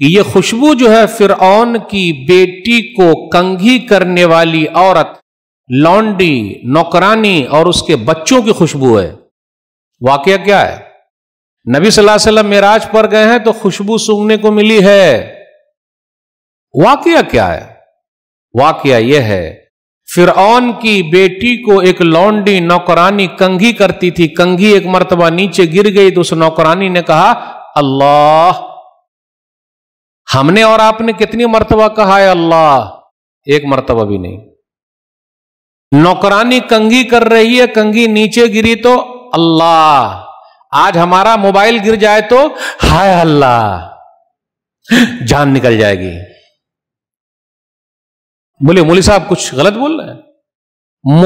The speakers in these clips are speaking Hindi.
कि ये खुशबू जो है फिरौन की बेटी को कंघी करने वाली औरत लॉन्डी नौकरानी और उसके बच्चों की खुशबू है वाक्य क्या है नबी सल्लल्लाहु अलैहि वसल्लम मेराज पर गए हैं तो खुशबू सूंघने को मिली है वाक्य क्या है वाक्य यह है फिरौन की बेटी को एक लॉन्डी नौकरानी कंघी करती थी कंघी एक मरतबा नीचे गिर गई तो उस नौकरानी ने कहा अल्लाह हमने और आपने कितनी मरतबा कहा है अल्लाह एक मरतबा भी नहीं नौकरानी कंगी कर रही है कंगी नीचे गिरी तो अल्लाह आज हमारा मोबाइल गिर जाए तो हाय अल्लाह जान निकल जाएगी बोले मोली साहब कुछ गलत बोल रहे हैं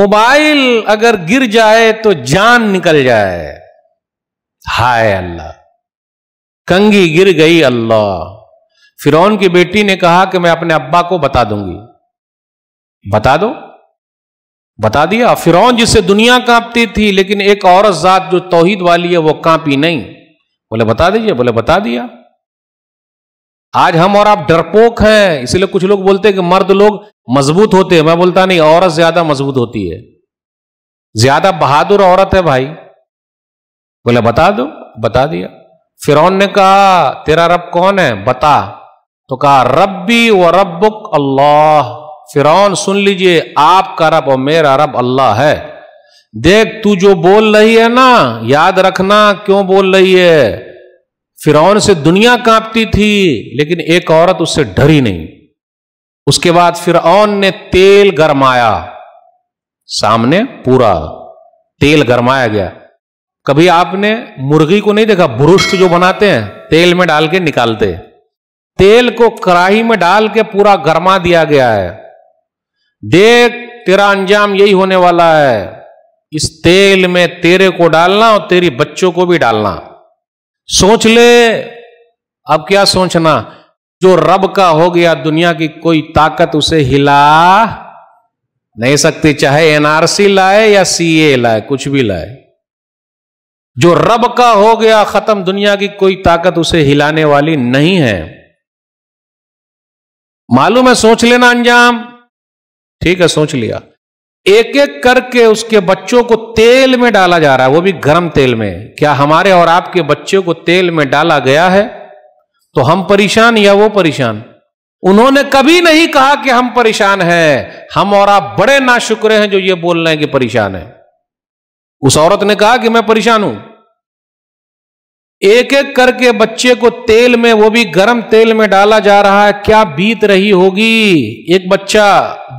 मोबाइल अगर गिर जाए तो जान निकल जाए हाय अल्लाह कंगी गिर गई अल्लाह फिरौन की बेटी ने कहा कि मैं अपने अब्बा को बता दूंगी बता दो बता दिया फिरौन जिससे दुनिया कांपती थी लेकिन एक औरत जात जो तोहिद वाली है वो कांपी नहीं बोले बता दीजिए बोले बता दिया आज हम और आप डरपोक हैं इसीलिए कुछ लोग बोलते हैं कि मर्द लोग मजबूत होते हैं मैं बोलता नहीं औरत ज्यादा मजबूत होती है ज्यादा बहादुर औरत है भाई बोले बता दो बता दिया फिरौन ने कहा तेरा रब कौन है बता तो कहा रब्बी व रब्बुक अल्लाह फिरौन सुन लीजिए आपका रब और मेरा रब अल्लाह है देख तू जो बोल रही है ना याद रखना क्यों बोल रही है फिरौन से दुनिया कांपती थी लेकिन एक औरत उससे डरी नहीं उसके बाद फिरौन ने तेल गरमाया सामने पूरा तेल गरमाया गया कभी आपने मुर्गी को नहीं देखा ब्रुष्ट जो बनाते हैं तेल में डाल के निकालते हैं तेल को कड़ाही में डाल के पूरा गर्मा दिया गया है देख तेरा अंजाम यही होने वाला है इस तेल में तेरे को डालना और तेरी बच्चों को भी डालना सोच ले अब क्या सोचना जो रब का हो गया दुनिया की कोई ताकत उसे हिला नहीं सकती चाहे एनआरसी लाए या सीए लाए कुछ भी लाए जो रब का हो गया खत्म दुनिया की कोई ताकत उसे हिलाने वाली नहीं है मालूम है सोच लेना अंजाम ठीक है सोच लिया एक एक करके उसके बच्चों को तेल में डाला जा रहा है वो भी गर्म तेल में क्या हमारे और आपके बच्चों को तेल में डाला गया है तो हम परेशान या वो परेशान उन्होंने कभी नहीं कहा कि हम परेशान हैं हम और आप बड़े नाशुक्र हैं जो ये बोल रहे हैं कि परेशान है उस औरत ने कहा कि मैं परेशान हूं एक एक करके बच्चे को तेल में वो भी गर्म तेल में डाला जा रहा है क्या बीत रही होगी एक बच्चा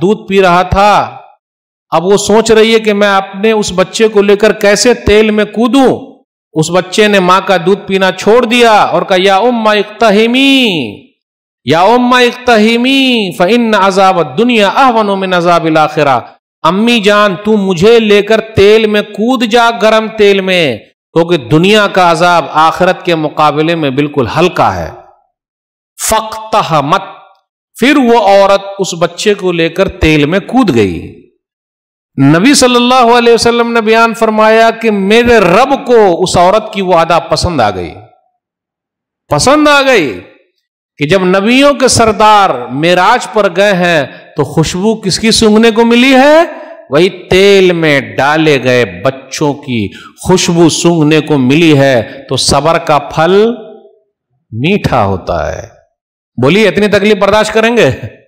दूध पी रहा था अब वो सोच रही है कि मैं अपने उस बच्चे को लेकर कैसे तेल में कूदू उस बच्चे ने मां का दूध पीना छोड़ दिया और कहा या उम्मा इकतहिमी या उम्मा इकतहिमी फ़िन अजाब दुनिया अहवनो में नजाब आखिरा अम्मी जान तू मुझे लेकर तेल में कूद जा गर्म तेल में क्योंकि दुनिया का अजाब आखरत के मुकाबले में बिल्कुल हल्का है फक्त मत फिर वो औरत उस बच्चे को लेकर तेल में कूद गई नबी सल्लल्लाहु अलैहि वसल्लम ने बयान फरमाया कि मेरे रब को उस औरत की वो अदा पसंद आ गई पसंद आ गई कि जब नबियों के सरदार मेराज पर गए हैं तो खुशबू किसकी सूंघने को मिली है वही तेल में डाले गए बच्चों की खुशबू सूंघने को मिली है तो सबर का फल मीठा होता है बोलिए इतनी तकलीफ बर्दाश्त करेंगे